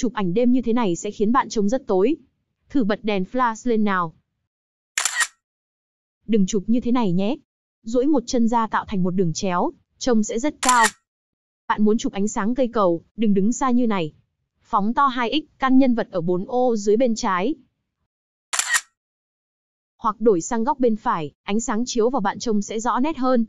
chụp ảnh đêm như thế này sẽ khiến bạn trông rất tối. Thử bật đèn flash lên nào. Đừng chụp như thế này nhé. Duỗi một chân ra tạo thành một đường chéo, trông sẽ rất cao. Bạn muốn chụp ánh sáng cây cầu, đừng đứng xa như này. Phóng to 2x, căn nhân vật ở 4 ô dưới bên trái. Hoặc đổi sang góc bên phải, ánh sáng chiếu vào bạn trông sẽ rõ nét hơn.